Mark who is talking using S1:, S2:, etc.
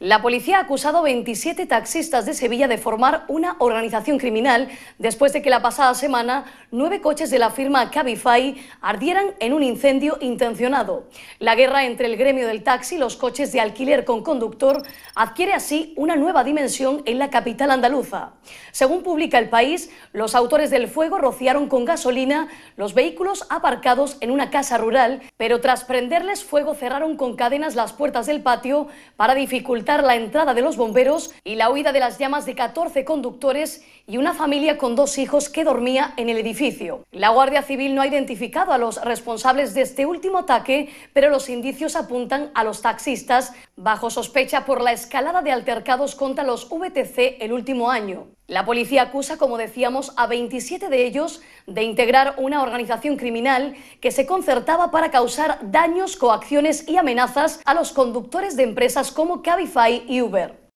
S1: La policía ha acusado a 27 taxistas de Sevilla de formar una organización criminal después de que la pasada semana nueve coches de la firma Cabify ardieran en un incendio intencionado. La guerra entre el gremio del taxi y los coches de alquiler con conductor adquiere así una nueva dimensión en la capital andaluza. Según publica El País, los autores del fuego rociaron con gasolina los vehículos aparcados en una casa rural, pero tras prenderles fuego cerraron con cadenas las puertas del patio para dificultar la entrada de los bomberos y la huida de las llamas de 14 conductores y una familia con dos hijos que dormía en el edificio. La Guardia Civil no ha identificado a los responsables de este último ataque, pero los indicios apuntan a los taxistas, bajo sospecha por la escalada de altercados contra los VTC el último año. La policía acusa, como decíamos, a 27 de ellos de integrar una organización criminal que se concertaba para causar daños, coacciones y amenazas a los conductores de empresas
S2: como Cabify y Uber.